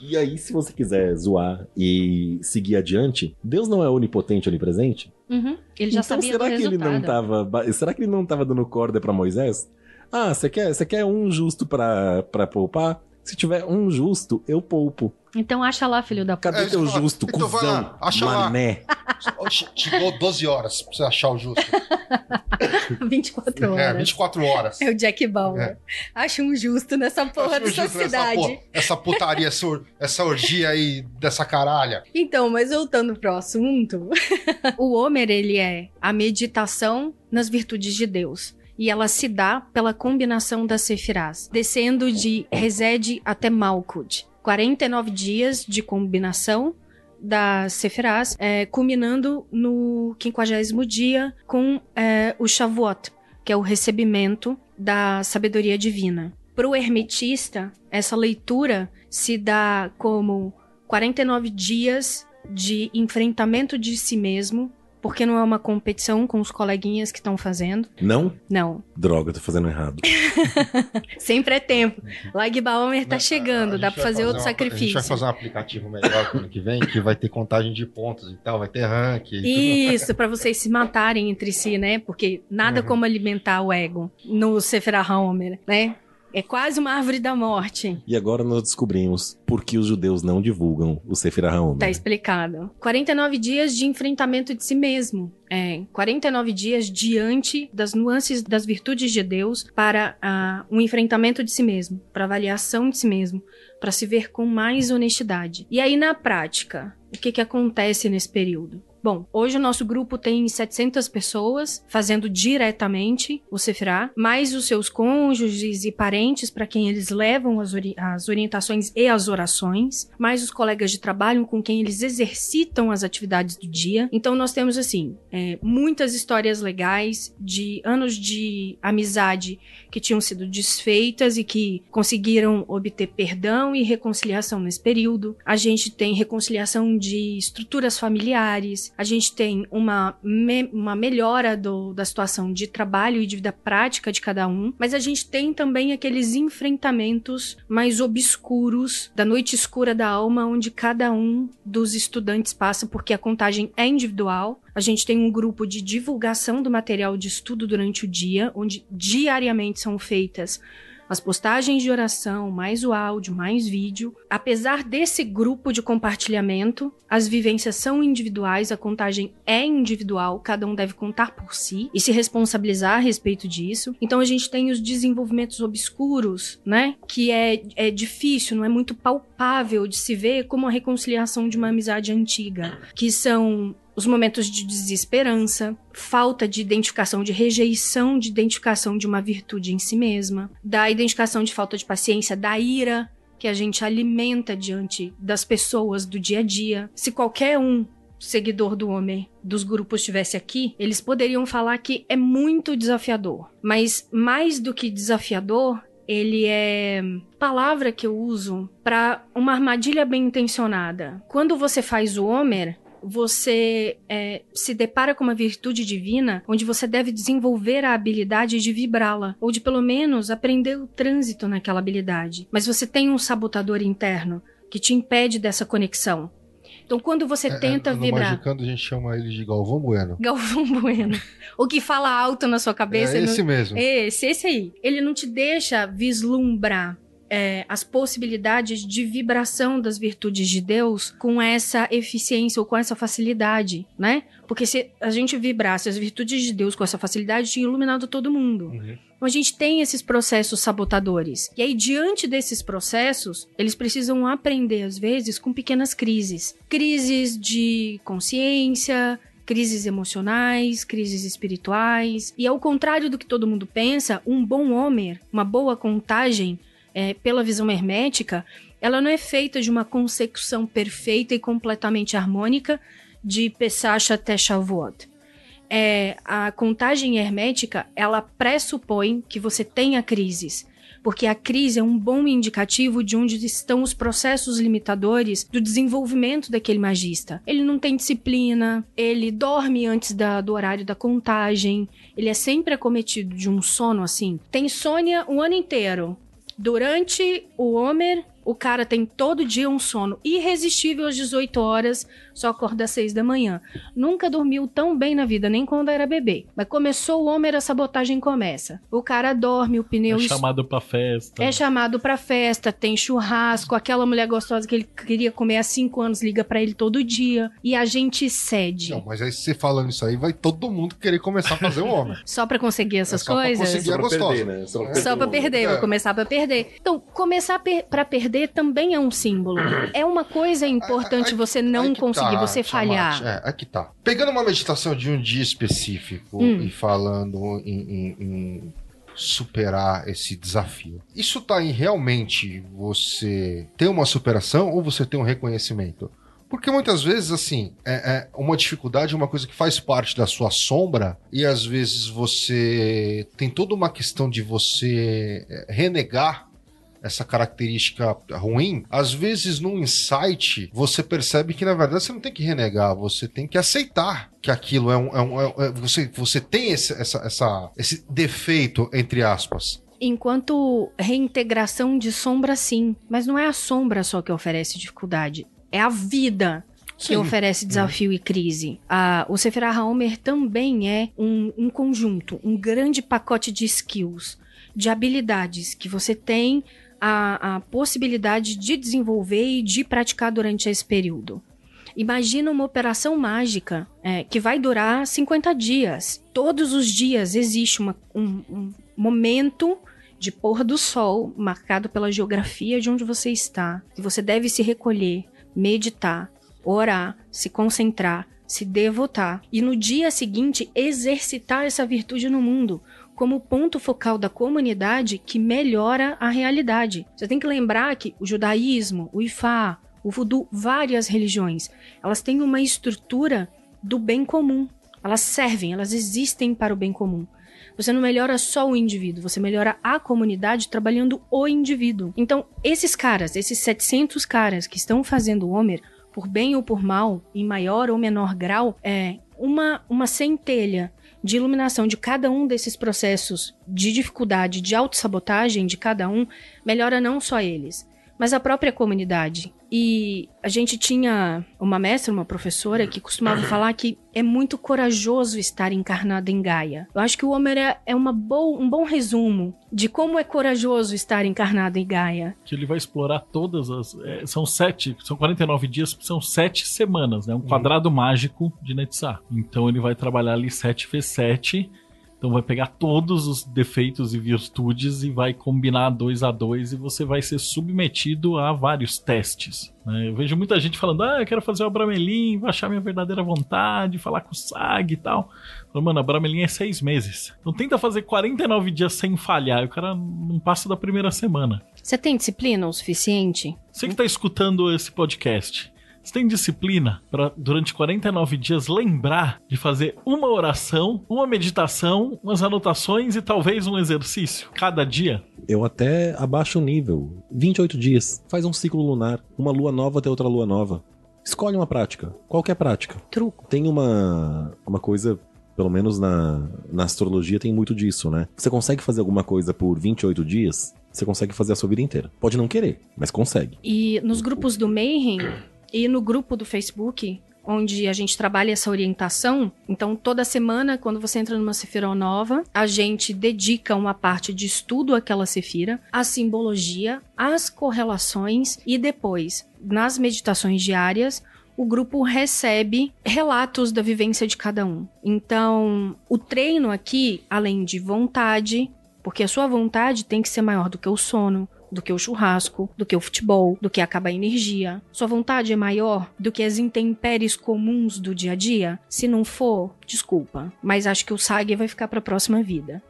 S2: E aí, se você quiser zoar e seguir adiante, Deus não é onipotente, onipresente?
S4: Uhum. Ele já então, sabia será do que resultado. ele não
S2: tava, será que ele não estava dando corda para Moisés? Ah, você quer, você quer um justo pra, pra poupar? Se tiver um justo, eu poupo.
S4: Então acha lá, filho da puta. Cadê é, teu então justo, então cuzão, lá,
S3: acha mané?
S4: Lá.
S3: Chegou 12 horas pra você achar o justo. 24 <laughs> é, horas. É, 24 horas. É
S4: o Jack Bauer. É. Acha um justo nessa porra dessa sociedade? cidade. porra,
S3: essa putaria, essa, essa orgia aí dessa caralha.
S4: Então, mas voltando pro assunto. <laughs> o Homer, ele é a meditação nas virtudes de Deus e ela se dá pela combinação das sefirás, descendo de resede até Malkud. 49 dias de combinação da Sefirás, é, culminando no 50 dia com é, o Shavuot, que é o recebimento da sabedoria divina. Para o hermetista, essa leitura se dá como 49 dias de enfrentamento de si mesmo porque não é uma competição com os coleguinhas que estão fazendo. Não? Não.
S3: Droga,
S2: tô fazendo errado.
S4: <laughs> Sempre é tempo. Lagbaomer tá chegando, dá pra fazer, fazer outro uma, sacrifício. A gente vai fazer um
S3: aplicativo melhor ano que vem, que vai ter contagem de pontos e tal, vai ter ranking.
S4: Isso, para vocês se matarem entre si, né? Porque nada uhum. como alimentar o ego no Sephira Homer, né? É quase uma árvore da morte.
S2: E agora nós descobrimos por que os judeus não divulgam o Sefirah HaOmer. Né?
S4: Tá explicado. 49 dias de enfrentamento de si mesmo. É, 49 dias diante das nuances das virtudes de Deus para uh, um enfrentamento de si mesmo, para avaliação de si mesmo, para se ver com mais honestidade. E aí, na prática, o que, que acontece nesse período? Bom, hoje o nosso grupo tem 700 pessoas fazendo diretamente o Sefirá, mais os seus cônjuges e parentes para quem eles levam as, ori as orientações e as orações, mais os colegas de trabalho com quem eles exercitam as atividades do dia. Então nós temos assim é, muitas histórias legais de anos de amizade que tinham sido desfeitas e que conseguiram obter perdão e reconciliação nesse período. A gente tem reconciliação de estruturas familiares, a gente tem uma, me uma melhora do, da situação de trabalho e de vida prática de cada um, mas a gente tem também aqueles enfrentamentos mais obscuros da noite escura da alma, onde cada um dos estudantes passa, porque a contagem é individual, a gente tem um grupo de divulgação do material de estudo durante o dia, onde diariamente são feitas as postagens de oração, mais o áudio, mais vídeo. Apesar desse grupo de compartilhamento, as vivências são individuais, a contagem é individual, cada um deve contar por si e se responsabilizar a respeito disso. Então a gente tem os desenvolvimentos obscuros, né? Que é, é difícil, não é muito palpável de se ver como a reconciliação de uma amizade antiga, que são os momentos de desesperança, falta de identificação, de rejeição de identificação de uma virtude em si mesma, da identificação de falta de paciência, da ira que a gente alimenta diante das pessoas do dia a dia. Se qualquer um seguidor do homem dos grupos estivesse aqui, eles poderiam falar que é muito desafiador. Mas mais do que desafiador, ele é palavra que eu uso para uma armadilha bem intencionada. Quando você faz o Homer, você é, se depara com uma virtude divina onde você deve desenvolver a habilidade de vibrá-la, ou de pelo menos aprender o trânsito naquela habilidade. Mas você tem um sabotador interno que te impede dessa conexão. Então, quando você é, é tenta no vibrar.
S3: Magicando, a gente chama ele de Galvão Bueno. <laughs>
S4: Galvão Bueno. o que fala alto na sua é cabeça. É esse não... mesmo. Esse, esse aí. Ele não te deixa vislumbrar é, as possibilidades de vibração das virtudes de Deus com essa eficiência ou com essa facilidade, né? Porque se a gente vibrasse as virtudes de Deus com essa facilidade, tinha iluminado todo mundo. Uhum. Então a gente tem esses processos sabotadores. E aí, diante desses processos, eles precisam aprender, às vezes, com pequenas crises crises de consciência, crises emocionais, crises espirituais. E ao contrário do que todo mundo pensa, um bom homer, uma boa contagem é, pela visão hermética, ela não é feita de uma consecução perfeita e completamente harmônica de Pesach até Shavuot. É, a contagem hermética, ela pressupõe que você tenha crises, porque a crise é um bom indicativo de onde estão os processos limitadores do desenvolvimento daquele magista. Ele não tem disciplina, ele dorme antes da, do horário da contagem, ele é sempre acometido de um sono assim. Tem insônia o ano inteiro, Durante o Homer, o cara tem todo dia um sono irresistível às 18 horas, só acorda às seis da manhã. Nunca dormiu tão bem na vida, nem quando era bebê. Mas começou o homem, a sabotagem começa. O cara dorme, o pneu... É es... chamado
S1: pra festa. É
S4: chamado pra festa, tem churrasco, aquela mulher gostosa que ele queria comer há cinco anos liga para ele todo dia. E a gente cede. Não,
S3: mas aí você falando isso aí, vai todo mundo querer começar a fazer o homem. <laughs>
S4: só pra conseguir essas é só coisas? Pra conseguir é só pra gostosa. Perder, né? Só pra é. perder, só pra, perder é. começar pra perder. Então, começar per pra perder também é um símbolo. É uma coisa importante a, a, você não conseguir conseguir você falhar. É,
S3: aqui tá. Pegando uma meditação de um dia específico hum. e falando em, em, em superar esse desafio. Isso tá em realmente você ter uma superação ou você ter um reconhecimento? Porque muitas vezes, assim, é, é uma dificuldade é uma coisa que faz parte da sua sombra, e às vezes você tem toda uma questão de você renegar essa característica ruim, às vezes num insight você percebe que na verdade você não tem que renegar, você tem que aceitar que aquilo é, é um. É um, é, você, você tem esse, essa, essa, esse defeito, entre aspas
S4: enquanto reintegração de sombra, sim. Mas não é a sombra só que oferece dificuldade, é a vida. Sim. Que oferece hum. desafio é. e crise. Ah, o Seferah Homer também é um, um conjunto, um grande pacote de skills, de habilidades que você tem a, a possibilidade de desenvolver e de praticar durante esse período. Imagina uma operação mágica é, que vai durar 50 dias. Todos os dias existe uma, um, um momento de pôr do sol marcado pela geografia de onde você está. E você deve se recolher, meditar, orar, se concentrar, se devotar e no dia seguinte exercitar essa virtude no mundo como ponto focal da comunidade que melhora a realidade. Você tem que lembrar que o judaísmo, o Ifá, o voodoo, várias religiões, elas têm uma estrutura do bem comum. Elas servem, elas existem para o bem comum. Você não melhora só o indivíduo, você melhora a comunidade trabalhando o indivíduo. Então, esses caras, esses 700 caras que estão fazendo o Homer, por bem ou por mal, em maior ou menor grau, é uma, uma centelha de iluminação de cada um desses processos de dificuldade, de autossabotagem de cada um, melhora não só eles, mas a própria comunidade. E a gente tinha uma mestra, uma professora, que costumava <coughs> falar que é muito corajoso estar encarnado em Gaia. Eu acho que o Homer é, é uma bo um bom resumo de como é corajoso estar encarnado em Gaia.
S1: Que ele vai explorar todas as. É, são sete, são 49 dias, são sete semanas, né? Um uhum. quadrado uhum. mágico de Netsá. Então ele vai trabalhar ali 7 vezes 7 então vai pegar todos os defeitos e virtudes e vai combinar dois a dois e você vai ser submetido a vários testes. Né? Eu vejo muita gente falando, ah, eu quero fazer o Abramelin, vou achar minha verdadeira vontade, falar com o SAG e tal. Falo, mano, a é seis meses. Então tenta fazer 49 dias sem falhar. O cara não passa da primeira semana.
S4: Você tem disciplina o suficiente?
S1: Você que está escutando esse podcast, você tem disciplina para, durante 49 dias, lembrar de fazer uma oração, uma meditação, umas anotações e talvez um exercício cada dia?
S2: Eu até abaixo o nível. 28 dias. Faz um ciclo lunar. Uma lua nova até outra lua nova. Escolhe uma prática. Qualquer prática. Truco. Tem uma, uma coisa pelo menos na, na astrologia tem muito disso, né? Você consegue fazer alguma coisa por 28 dias, você consegue fazer a sua vida inteira. Pode não querer, mas consegue.
S4: E nos grupos do Mayhem, e no grupo do Facebook, onde a gente trabalha essa orientação. Então, toda semana, quando você entra numa sefira nova, a gente dedica uma parte de estudo àquela sefira, à simbologia, às correlações e depois, nas meditações diárias, o grupo recebe relatos da vivência de cada um. Então, o treino aqui, além de vontade, porque a sua vontade tem que ser maior do que o sono, do que o churrasco, do que o futebol, do que acaba a energia. Sua vontade é maior do que as intempéries comuns do dia a dia? Se não for, desculpa, mas acho que o SAG vai ficar para a próxima vida.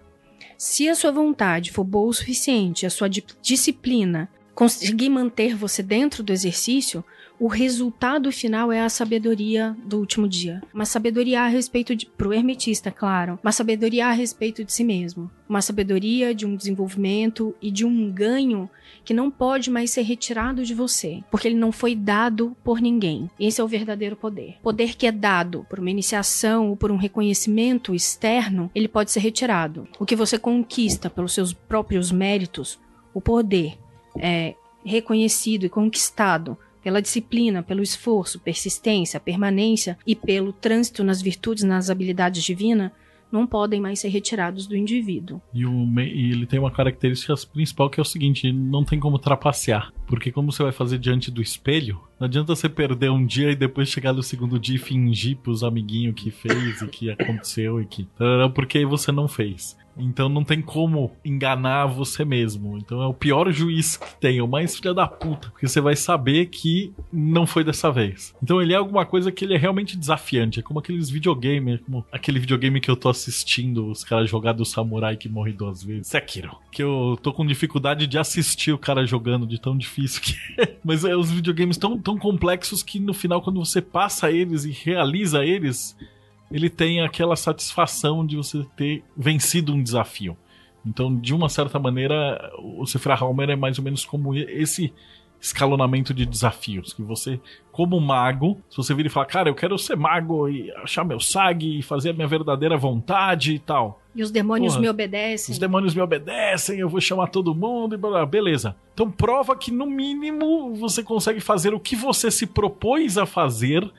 S4: Se a sua vontade for boa o suficiente, a sua disciplina conseguir manter você dentro do exercício, o resultado final é a sabedoria do último dia. Uma sabedoria a respeito de. pro hermetista, claro. Uma sabedoria a respeito de si mesmo. Uma sabedoria de um desenvolvimento e de um ganho que não pode mais ser retirado de você, porque ele não foi dado por ninguém. Esse é o verdadeiro poder. Poder que é dado por uma iniciação ou por um reconhecimento externo, ele pode ser retirado. O que você conquista pelos seus próprios méritos, o poder é reconhecido e conquistado pela disciplina, pelo esforço, persistência, permanência e pelo trânsito nas virtudes, nas habilidades divinas, não podem mais ser retirados do indivíduo.
S1: E, o, e ele tem uma característica principal que é o seguinte: não tem como trapacear. Porque como você vai fazer diante do espelho, não adianta você perder um dia e depois chegar no segundo dia e fingir pros amiguinhos que fez e que <laughs> aconteceu e que. Porque aí você não fez. Então não tem como enganar você mesmo. Então é o pior juiz que tem, o mais filha da puta, porque você vai saber que não foi dessa vez. Então ele é alguma coisa que ele é realmente desafiante, é como aqueles videogames, como aquele videogame que eu tô assistindo os caras jogar do samurai que morre duas vezes. Sekiro, que eu tô com dificuldade de assistir o cara jogando de tão difícil difícil que é. <laughs> Mas é os videogames tão, tão complexos que no final, quando você passa eles e realiza eles, ele tem aquela satisfação de você ter vencido um desafio. Então, de uma certa maneira, o Cifra Homer é mais ou menos como esse escalonamento de desafios. Que você, como mago, se você vir e falar, cara, eu quero ser mago e achar meu SAG e fazer a minha verdadeira vontade e tal.
S4: E os demônios Porra, me obedecem.
S1: Os demônios me obedecem, eu vou chamar todo mundo e blá, beleza. Então prova que no mínimo você consegue fazer o que você se propôs a fazer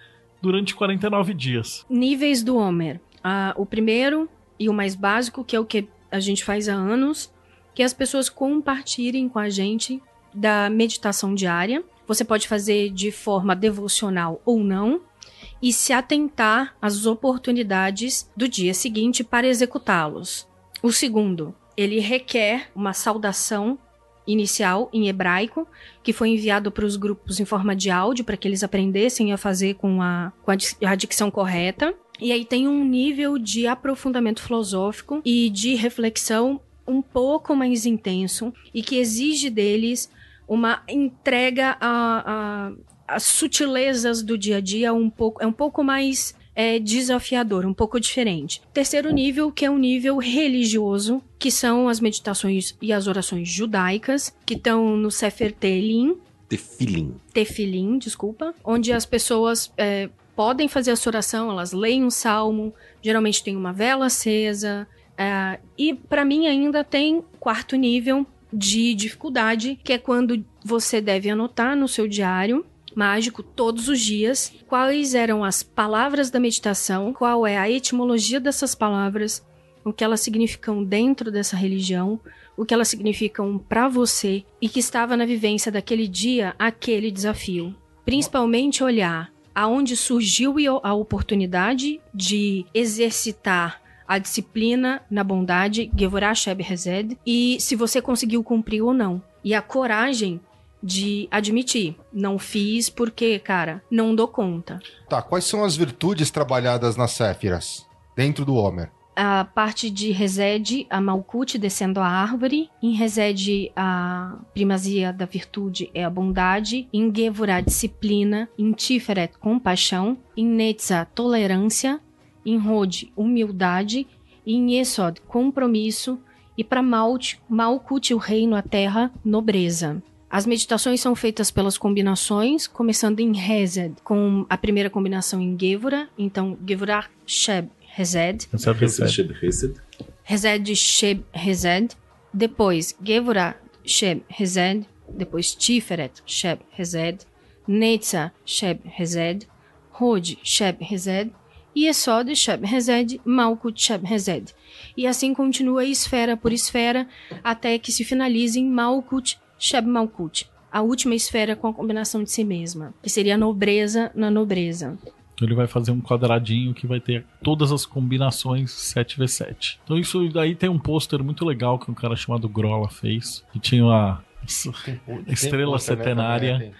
S1: durante 49 dias.
S4: Níveis do Homer. Ah, o primeiro e o mais básico, que é o que a gente faz há anos, que é as pessoas compartilhem com a gente da meditação diária. Você pode fazer de forma devocional ou não, e se atentar às oportunidades do dia seguinte para executá-los. O segundo, ele requer uma saudação inicial em hebraico, que foi enviado para os grupos em forma de áudio, para que eles aprendessem a fazer com a, com a dicção correta. E aí tem um nível de aprofundamento filosófico e de reflexão um pouco mais intenso e que exige deles uma entrega a, a, a, sutilezas do dia a dia um pouco, é um pouco mais é, desafiador, um pouco diferente. Terceiro nível, que é um nível religioso, que são as meditações e as orações judaicas, que estão no Sefer Tehillim.
S2: Tefilim.
S4: Tefilim, desculpa. Onde as pessoas é, podem fazer essa oração, elas leem um salmo, geralmente tem uma vela acesa. É, e para mim ainda tem quarto nível, de dificuldade, que é quando você deve anotar no seu diário mágico todos os dias quais eram as palavras da meditação, qual é a etimologia dessas palavras, o que elas significam dentro dessa religião, o que elas significam para você e que estava na vivência daquele dia aquele desafio. Principalmente olhar aonde surgiu a oportunidade de exercitar a disciplina na bondade, Gevorah Sheb Hesed, e se você conseguiu cumprir ou não. E a coragem de admitir, não fiz porque, cara, não dou conta.
S3: Tá, quais são as virtudes trabalhadas nas Séfiras, dentro do Homer?
S4: A parte de Resed, a Malkut descendo a árvore. Em Resed, a primazia da virtude é a bondade. Em Gevurah, disciplina. Em Tiferet, compaixão. Em Netza, tolerância em Rode, humildade, e em Esod, compromisso, e para Malte, Malkut, o reino, a terra, nobreza. As meditações são feitas pelas combinações, começando em Hezed, com a primeira combinação em Gevura, então Gevura é Sheb Hesed. Hesed Sheb Hezed. Depois Gevura Sheb Hezed. Depois Tiferet Sheb Hezed. Netza Sheb Hezed. Hod Sheb Hezed e é de Sheb-Hesed, Malkut Sheb-Hesed. E assim continua esfera por esfera até que se finalize em Malkut Sheb-Malkut, a última esfera com a combinação de si mesma, que seria a nobreza na nobreza.
S1: Ele vai fazer um quadradinho que vai ter todas as combinações 7v7. Então isso daí tem um pôster muito legal que um cara chamado Grola fez, que tinha uma estrela setenária né,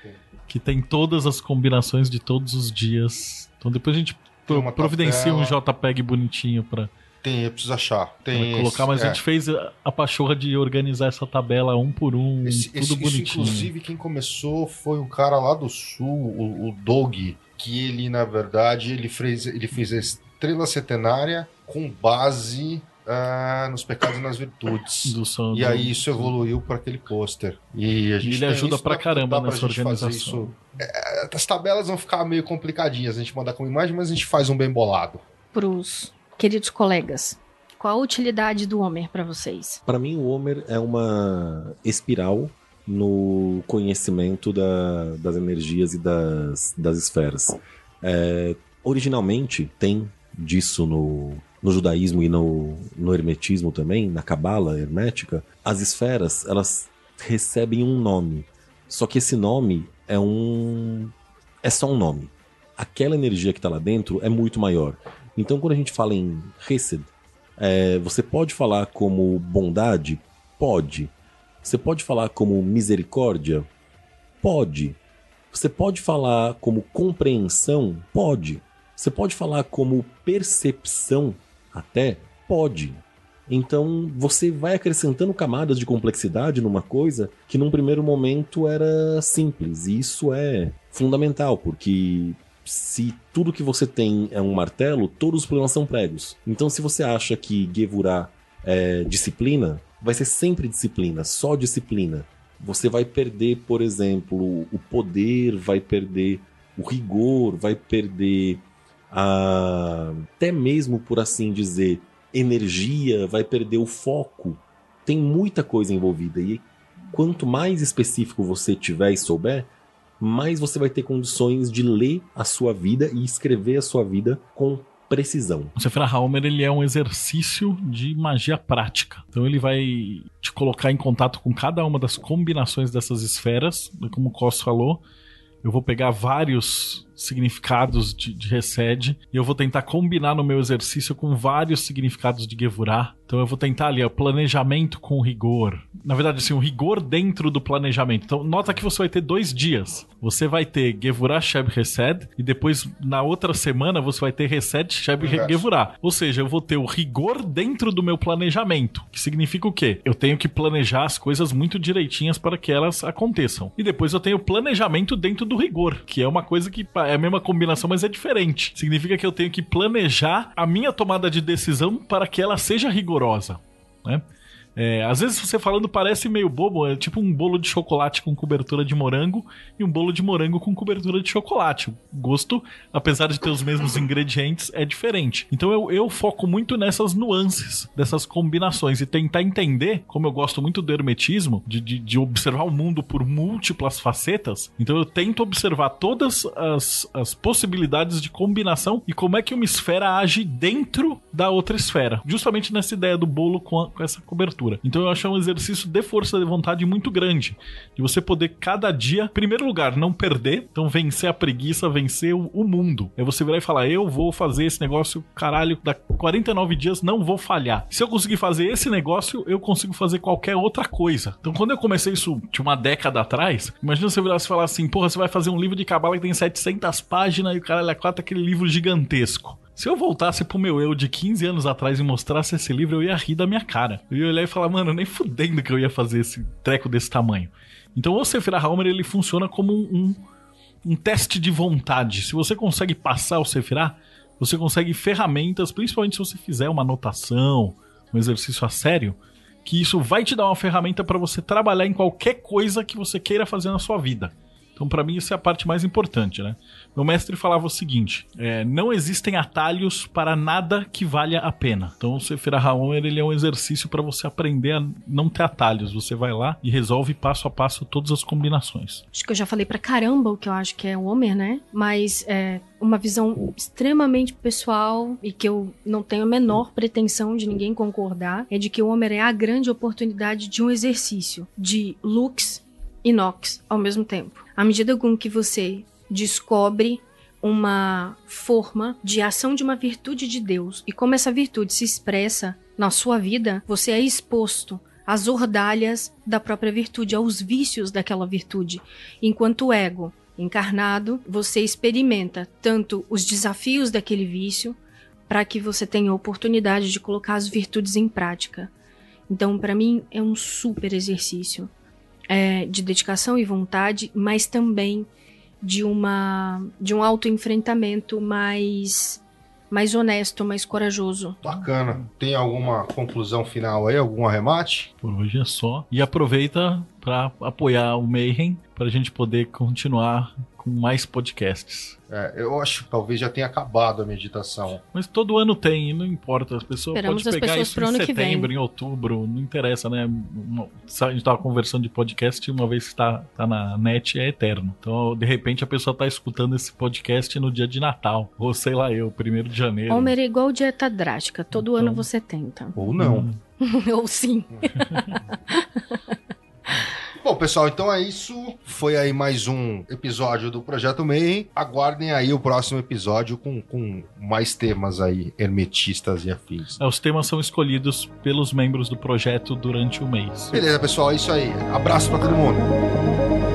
S1: que tem todas as combinações de todos os dias. Então depois a gente Pro, providencia um JPEG bonitinho pra.
S3: Tem, eu preciso achar. Tem esse, colocar, mas é. a gente
S1: fez a pachorra de organizar essa tabela um por um, esse, tudo esse, bonitinho. Isso, inclusive,
S3: quem começou foi um cara lá do sul, o, o Doug, que ele, na verdade, ele fez, ele fez a estrela centenária com base ah, nos pecados e nas virtudes. e aí isso evoluiu para aquele pôster. E a gente ele ajuda pra caramba nessa pra organização. É, as tabelas vão ficar meio complicadinhas, a gente manda com imagem, mas a gente faz um bem bolado.
S4: Pros queridos colegas, qual a utilidade do Homer para vocês?
S2: Para mim, o Homer é uma espiral no conhecimento da, das energias e das, das esferas. É, originalmente tem disso no no judaísmo e no, no hermetismo também, na cabala hermética, as esferas elas recebem um nome. Só que esse nome é um é só um nome. Aquela energia que está lá dentro é muito maior. Então, quando a gente fala em Hesed, é, você pode falar como bondade? Pode. Você pode falar como misericórdia? Pode. Você pode falar como compreensão? Pode. Você pode falar como percepção? até? Pode. Então você vai acrescentando camadas de complexidade numa coisa que num primeiro momento era simples. E isso é fundamental, porque se tudo que você tem é um martelo, todos os problemas são pregos. Então se você acha que Gevurah é disciplina, vai ser sempre disciplina, só disciplina. Você vai perder, por exemplo, o poder, vai perder o rigor, vai perder a, ah, até mesmo por assim dizer, energia, vai perder o foco. Tem muita coisa envolvida e quanto mais específico você tiver e souber, mais você vai ter condições de ler a sua vida e escrever a sua vida com precisão.
S1: O Sefira Halmer ele é um exercício de magia prática. Então ele vai te colocar em contato com cada uma das combinações dessas esferas, é como o Cos falou. Eu vou pegar vários significados de, de Resed, e eu vou tentar combinar no meu exercício com vários significados de Gevurah. Então eu vou tentar ali, ó, planejamento com rigor. Na verdade, assim, o um rigor dentro do planejamento. Então nota que você vai ter dois dias. Você vai ter Gevurah Sheb Resed, e depois na outra semana você vai ter Resed Sheb Gevurah. Ou seja, eu vou ter o rigor dentro do meu planejamento, que significa o quê? Eu tenho que planejar as coisas muito direitinhas para que elas aconteçam. E depois eu tenho planejamento dentro do rigor, que é uma coisa que é a mesma combinação, mas é diferente. Significa que eu tenho que planejar a minha tomada de decisão para que ela seja rigorosa. Né? É, às vezes você falando parece meio bobo, é tipo um bolo de chocolate com cobertura de morango e um bolo de morango com cobertura de chocolate. O gosto, apesar de ter os mesmos <laughs> ingredientes, é diferente. Então eu, eu foco muito nessas nuances, dessas combinações e tentar entender, como eu gosto muito do hermetismo, de, de, de observar o mundo por múltiplas facetas, então eu tento observar todas as, as possibilidades de combinação e como é que uma esfera age dentro da outra esfera. Justamente nessa ideia do bolo com, a, com essa cobertura. Então eu acho é um exercício de força de vontade muito grande, de você poder cada dia, em primeiro lugar, não perder, então vencer a preguiça, vencer o, mundo. É você virar e falar: eu vou fazer esse negócio, caralho, da 49 dias não vou falhar. Se eu conseguir fazer esse negócio, eu consigo fazer qualquer outra coisa. Então quando eu comecei isso de uma década atrás, imagina você virar e falar assim: porra, você vai fazer um livro de cabala que tem 700 páginas e o caralho, é quatro aquele livro gigantesco. Se eu voltasse pro meu eu de 15 anos atrás e mostrasse esse livro, eu ia rir da minha cara. Eu ia olhar e falar, mano, nem fudendo que eu ia fazer esse treco desse tamanho. Então o Sefirah Homer, ele funciona como um, um, um, teste de vontade. Se você consegue passar o Sefirah, você consegue ferramentas, principalmente se você fizer uma anotação, um exercício a sério, que isso vai te dar uma ferramenta para você trabalhar em qualquer coisa que você queira fazer na sua vida. Então, para mim, isso é a parte mais importante, né? Meu mestre falava o seguinte: é, não existem atalhos para nada que valha a pena. Então, o Sefira Haomer, ele é um exercício para você aprender a não ter atalhos. Você vai lá e resolve passo a passo todas as combinações.
S4: Acho que eu já falei para caramba o que eu acho que é o Homer, né? Mas é uma visão extremamente pessoal e que eu não tenho a menor pretensão de ninguém concordar, é de que o Homer é a grande oportunidade de um exercício de looks e nox ao mesmo tempo. À medida com que você descobre uma forma de ação de uma virtude de Deus e como essa virtude se expressa na sua vida, você é exposto às ordalhas da própria virtude, aos vícios daquela virtude. Enquanto o ego encarnado, você experimenta tanto os desafios daquele vício, para que você tenha a oportunidade de colocar as virtudes em prática. Então, para mim, é um super exercício é, de dedicação e vontade, mas também de uma de um autoenfrentamento mais mais honesto, mais corajoso.
S3: Bacana. Tem alguma conclusão final aí, algum arremate? Por hoje é só. E
S1: aproveita para apoiar o Mayhem para a gente poder continuar com mais podcasts.
S3: É, eu acho que talvez já tenha acabado a meditação.
S1: Mas todo ano tem, não importa. As pessoas Esperamos podem pegar pessoas isso em setembro, em outubro, não interessa, né? A gente estava conversando de podcast e uma vez que está tá na net é eterno. Então, de repente, a pessoa está escutando esse podcast no dia de Natal, ou sei lá eu, primeiro
S3: de janeiro. Homer
S4: é igual dieta drástica, todo então... ano você tenta. Ou não. <laughs> ou sim. <laughs>
S3: Bom, pessoal, então é isso foi aí mais um episódio do Projeto meio. Aguardem aí o próximo episódio com, com mais temas aí, hermetistas e afins.
S1: É, os temas são escolhidos pelos membros do projeto durante o mês.
S3: Beleza, pessoal, é isso aí. Abraço para todo mundo.